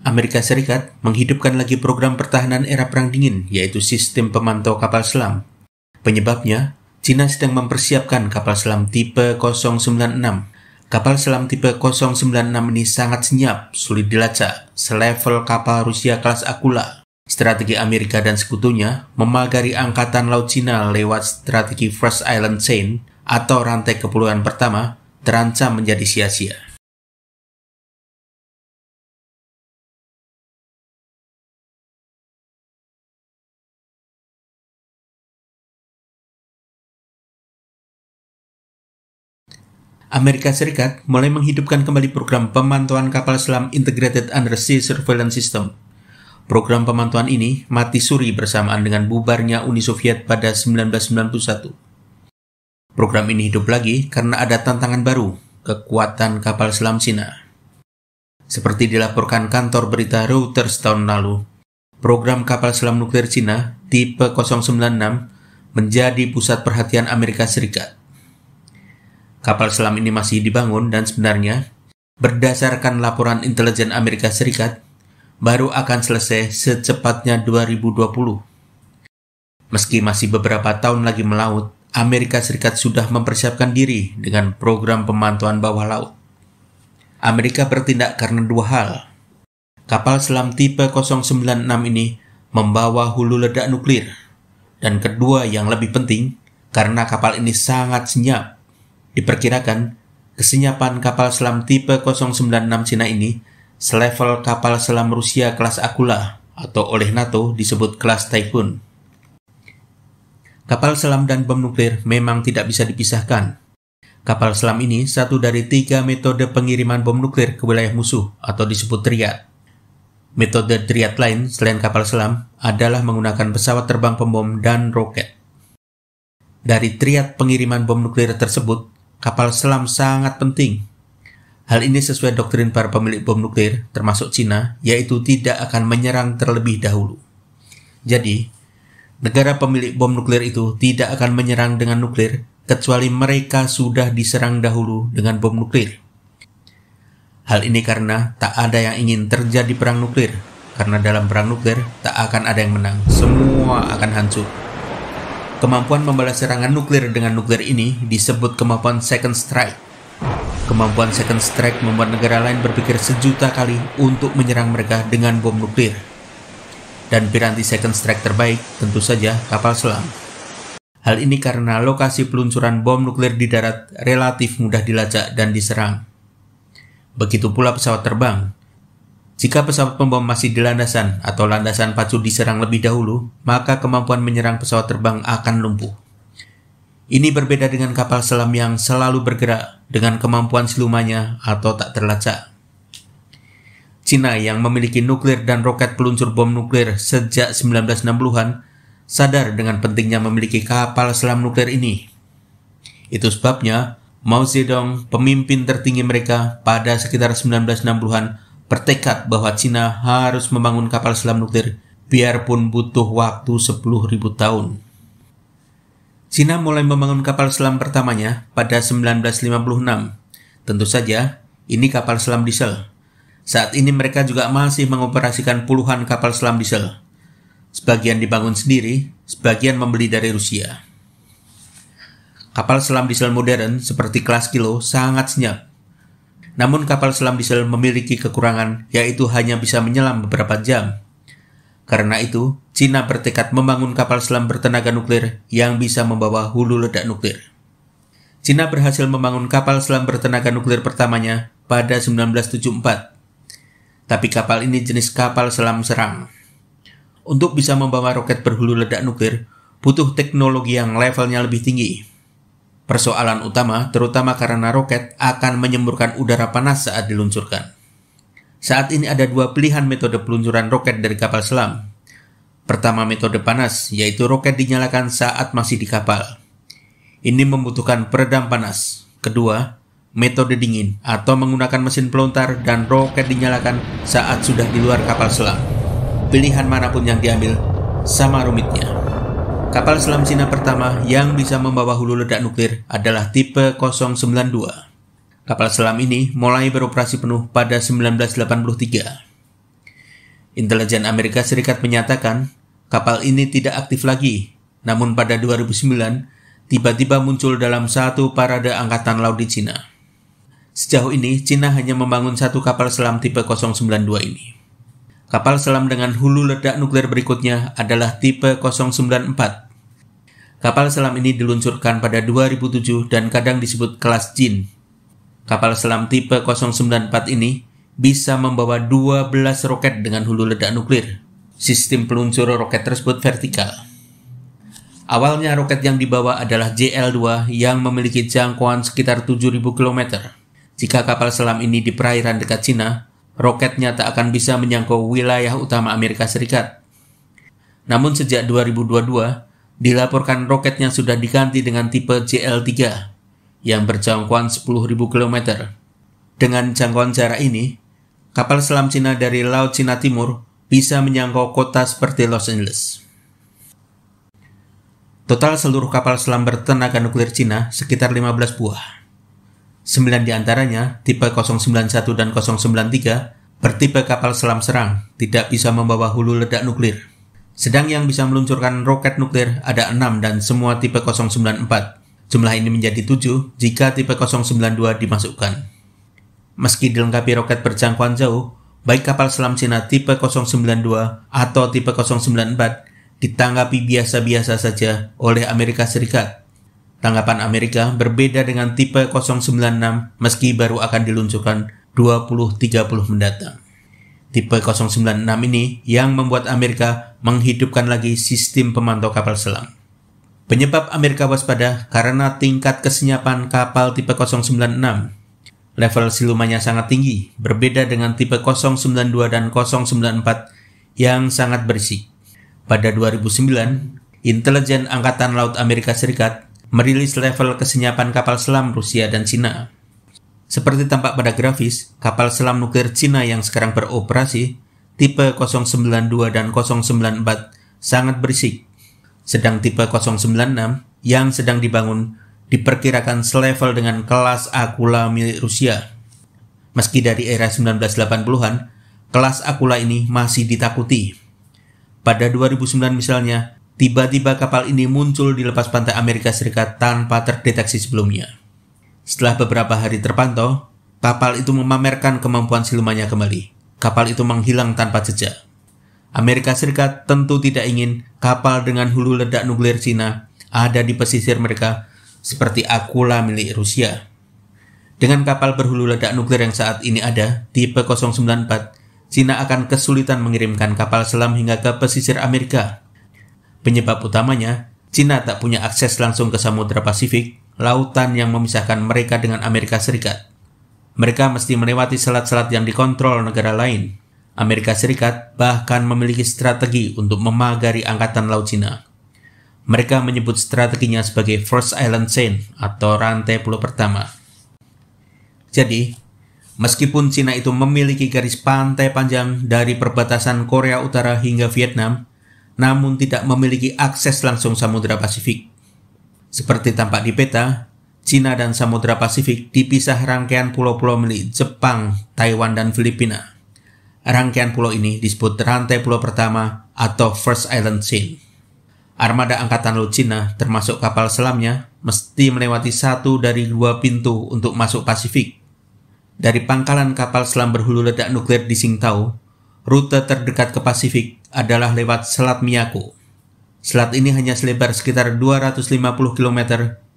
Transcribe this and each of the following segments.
Amerika Serikat menghidupkan lagi program pertahanan era Perang Dingin, yaitu sistem pemantau kapal selam. Penyebabnya, Cina sedang mempersiapkan kapal selam tipe 096. Kapal selam tipe 096 ini sangat senyap, sulit dilacak, selevel kapal Rusia kelas Akula. Strategi Amerika dan sekutunya memagari Angkatan Laut Cina lewat strategi First Island Chain atau rantai kepulauan pertama terancam menjadi sia-sia. Amerika Serikat mulai menghidupkan kembali program pemantauan kapal selam Integrated Undersea Surveillance System. Program pemantauan ini mati suri bersamaan dengan bubarnya Uni Soviet pada 1991. Program ini hidup lagi karena ada tantangan baru, kekuatan kapal selam Cina. Seperti dilaporkan kantor berita Reuters tahun lalu, program kapal selam nuklir Cina tipe 096 menjadi pusat perhatian Amerika Serikat. Kapal selam ini masih dibangun dan sebenarnya, berdasarkan laporan intelijen Amerika Serikat, baru akan selesai secepatnya 2020. Meski masih beberapa tahun lagi melaut, Amerika Serikat sudah mempersiapkan diri dengan program pemantauan bawah laut. Amerika bertindak karena dua hal. Kapal selam tipe 096 ini membawa hulu ledak nuklir. Dan kedua yang lebih penting, karena kapal ini sangat senyap Diperkirakan, kesenyapan kapal selam tipe 096 Cina ini selevel kapal selam Rusia kelas Akula atau oleh NATO disebut kelas Typhoon. Kapal selam dan bom nuklir memang tidak bisa dipisahkan. Kapal selam ini satu dari tiga metode pengiriman bom nuklir ke wilayah musuh atau disebut triad. Metode triad lain selain kapal selam adalah menggunakan pesawat terbang pembom dan roket. Dari triad pengiriman bom nuklir tersebut, kapal selam sangat penting. Hal ini sesuai doktrin para pemilik bom nuklir, termasuk Cina, yaitu tidak akan menyerang terlebih dahulu. Jadi, negara pemilik bom nuklir itu tidak akan menyerang dengan nuklir kecuali mereka sudah diserang dahulu dengan bom nuklir. Hal ini karena tak ada yang ingin terjadi perang nuklir, karena dalam perang nuklir tak akan ada yang menang, semua akan hancur. Kemampuan membalas serangan nuklir dengan nuklir ini disebut kemampuan second strike. Kemampuan second strike membuat negara lain berpikir sejuta kali untuk menyerang mereka dengan bom nuklir. Dan piranti second strike terbaik tentu saja kapal selam. Hal ini karena lokasi peluncuran bom nuklir di darat relatif mudah dilacak dan diserang. Begitu pula pesawat terbang, jika pesawat pembom masih di landasan atau landasan pacu diserang lebih dahulu, maka kemampuan menyerang pesawat terbang akan lumpuh. Ini berbeda dengan kapal selam yang selalu bergerak dengan kemampuan silumannya atau tak terlacak. Cina yang memiliki nuklir dan roket peluncur bom nuklir sejak 1960-an sadar dengan pentingnya memiliki kapal selam nuklir ini. Itu sebabnya Mao Zedong, pemimpin tertinggi mereka pada sekitar 1960-an, bertekad bahwa Cina harus membangun kapal selam nuklir biarpun butuh waktu 10.000 tahun. Cina mulai membangun kapal selam pertamanya pada 1956. Tentu saja, ini kapal selam diesel. Saat ini mereka juga masih mengoperasikan puluhan kapal selam diesel. Sebagian dibangun sendiri, sebagian membeli dari Rusia. Kapal selam diesel modern seperti kelas kilo sangat senyap namun kapal selam diesel memiliki kekurangan yaitu hanya bisa menyelam beberapa jam. Karena itu, Cina bertekad membangun kapal selam bertenaga nuklir yang bisa membawa hulu ledak nuklir. Cina berhasil membangun kapal selam bertenaga nuklir pertamanya pada 1974. Tapi kapal ini jenis kapal selam serang. Untuk bisa membawa roket berhulu ledak nuklir, butuh teknologi yang levelnya lebih tinggi persoalan utama, terutama karena roket akan menyemburkan udara panas saat diluncurkan. Saat ini ada dua pilihan metode peluncuran roket dari kapal selam. Pertama metode panas, yaitu roket dinyalakan saat masih di kapal. Ini membutuhkan peredam panas. Kedua, metode dingin atau menggunakan mesin pelontar dan roket dinyalakan saat sudah di luar kapal selam. Pilihan manapun yang diambil, sama rumitnya. Kapal selam Cina pertama yang bisa membawa hulu ledak nuklir adalah tipe 092. Kapal selam ini mulai beroperasi penuh pada 1983. Intelijen Amerika Serikat menyatakan kapal ini tidak aktif lagi, namun pada 2009 tiba-tiba muncul dalam satu parade angkatan laut di Cina. Sejauh ini, Cina hanya membangun satu kapal selam tipe 092 ini. Kapal selam dengan hulu ledak nuklir berikutnya adalah tipe 094. Kapal selam ini diluncurkan pada 2007 dan kadang disebut kelas Jin. Kapal selam tipe 094 ini bisa membawa 12 roket dengan hulu ledak nuklir. Sistem peluncur roket tersebut vertikal. Awalnya roket yang dibawa adalah JL-2 yang memiliki jangkauan sekitar 7.000 km. Jika kapal selam ini di perairan dekat Cina, roketnya tak akan bisa menjangkau wilayah utama Amerika Serikat. Namun sejak 2022, dilaporkan roketnya sudah diganti dengan tipe JL-3 yang berjangkauan 10.000 km. Dengan jangkauan jarak ini, kapal selam Cina dari Laut Cina Timur bisa menjangkau kota seperti Los Angeles. Total seluruh kapal selam bertenaga nuklir Cina sekitar 15 buah. 9 diantaranya, tipe 091 dan 093, bertipe kapal selam serang, tidak bisa membawa hulu ledak nuklir. Sedang yang bisa meluncurkan roket nuklir ada 6 dan semua tipe 094. Jumlah ini menjadi 7 jika tipe 092 dimasukkan. Meski dilengkapi roket berjangkauan jauh, baik kapal selam Cina tipe 092 atau tipe 094 ditanggapi biasa-biasa saja oleh Amerika Serikat Tanggapan Amerika berbeda dengan tipe 096 meski baru akan diluncurkan 20-30 mendatang. Tipe 096 ini yang membuat Amerika menghidupkan lagi sistem pemantau kapal selam. Penyebab Amerika waspada karena tingkat kesenyapan kapal tipe 096. Level silumannya sangat tinggi, berbeda dengan tipe 092 dan 094 yang sangat bersih. Pada 2009, intelijen Angkatan Laut Amerika Serikat merilis level kesenyapan kapal selam Rusia dan Cina. Seperti tampak pada grafis, kapal selam nuklir Cina yang sekarang beroperasi, tipe 092 dan 094 sangat berisik, sedang tipe 096 yang sedang dibangun diperkirakan selevel dengan kelas Akula milik Rusia. Meski dari era 1980-an, kelas Akula ini masih ditakuti. Pada 2009 misalnya, Tiba-tiba kapal ini muncul di lepas pantai Amerika Serikat tanpa terdeteksi sebelumnya. Setelah beberapa hari terpantau, kapal itu memamerkan kemampuan silumannya kembali. Kapal itu menghilang tanpa jejak. Amerika Serikat tentu tidak ingin kapal dengan hulu ledak nuklir Cina ada di pesisir mereka seperti Akula milik Rusia. Dengan kapal berhulu ledak nuklir yang saat ini ada, tipe 094, Cina akan kesulitan mengirimkan kapal selam hingga ke pesisir Amerika Penyebab utamanya, Cina tak punya akses langsung ke Samudra Pasifik, lautan yang memisahkan mereka dengan Amerika Serikat. Mereka mesti melewati selat-selat yang dikontrol negara lain. Amerika Serikat bahkan memiliki strategi untuk memagari angkatan laut Cina. Mereka menyebut strateginya sebagai First Island Chain atau rantai pulau pertama. Jadi, meskipun Cina itu memiliki garis pantai panjang dari perbatasan Korea Utara hingga Vietnam, namun tidak memiliki akses langsung Samudra Pasifik. Seperti tampak di peta, Cina dan Samudra Pasifik dipisah rangkaian pulau-pulau milik Jepang, Taiwan, dan Filipina. Rangkaian pulau ini disebut rantai pulau pertama atau First Island Chain. Armada Angkatan Laut Cina, termasuk kapal selamnya, mesti melewati satu dari dua pintu untuk masuk Pasifik. Dari pangkalan kapal selam berhulu ledak nuklir di Singtau, rute terdekat ke Pasifik adalah lewat Selat Miyako. Selat ini hanya selebar sekitar 250 km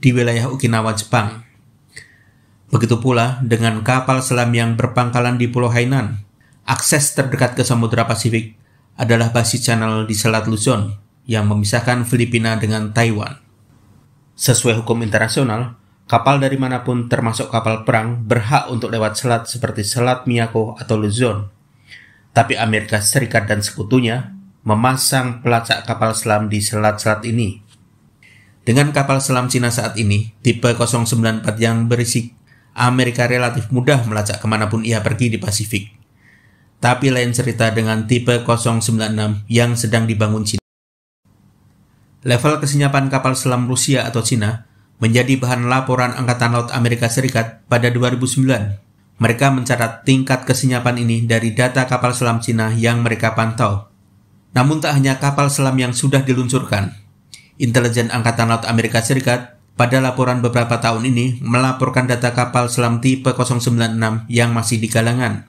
di wilayah Okinawa, Jepang. Begitu pula dengan kapal selam yang berpangkalan di Pulau Hainan. Akses terdekat ke Samudra Pasifik adalah basis channel di Selat Luzon yang memisahkan Filipina dengan Taiwan. Sesuai hukum internasional, kapal dari manapun termasuk kapal perang berhak untuk lewat selat seperti Selat Miyako atau Luzon tapi Amerika Serikat dan sekutunya memasang pelacak kapal selam di selat-selat ini. Dengan kapal selam Cina saat ini, tipe 094 yang berisik, Amerika relatif mudah melacak kemanapun ia pergi di Pasifik. Tapi lain cerita dengan tipe 096 yang sedang dibangun Cina. Level kesenyapan kapal selam Rusia atau Cina menjadi bahan laporan Angkatan Laut Amerika Serikat pada 2009 mereka mencatat tingkat kesenyapan ini dari data kapal selam Cina yang mereka pantau. Namun tak hanya kapal selam yang sudah diluncurkan. Intelijen Angkatan Laut Amerika Serikat pada laporan beberapa tahun ini melaporkan data kapal selam tipe 096 yang masih di galangan.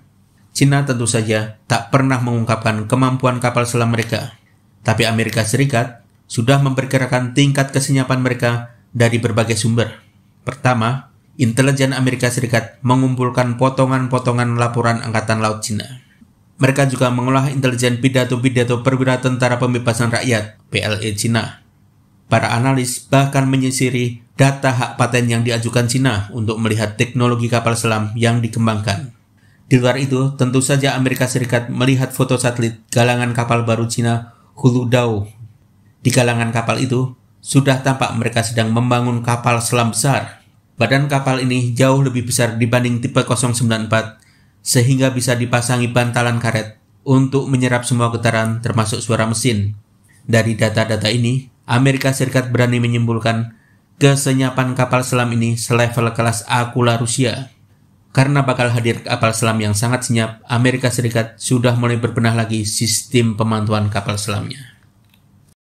Cina tentu saja tak pernah mengungkapkan kemampuan kapal selam mereka. Tapi Amerika Serikat sudah memperkirakan tingkat kesenyapan mereka dari berbagai sumber. Pertama, intelijen Amerika Serikat mengumpulkan potongan-potongan laporan Angkatan Laut Cina. Mereka juga mengolah intelijen pidato-pidato perwira tentara pembebasan rakyat, PLE Cina. Para analis bahkan menyisiri data hak paten yang diajukan Cina untuk melihat teknologi kapal selam yang dikembangkan. Di luar itu, tentu saja Amerika Serikat melihat foto satelit galangan kapal baru Cina Hulu Huludao. Di galangan kapal itu, sudah tampak mereka sedang membangun kapal selam besar Badan kapal ini jauh lebih besar dibanding tipe 094, sehingga bisa dipasangi bantalan karet untuk menyerap semua getaran termasuk suara mesin. Dari data-data ini, Amerika Serikat berani menyimpulkan kesenyapan kapal selam ini selevel kelas Akula Rusia. Karena bakal hadir kapal selam yang sangat senyap, Amerika Serikat sudah mulai berbenah lagi sistem pemantauan kapal selamnya.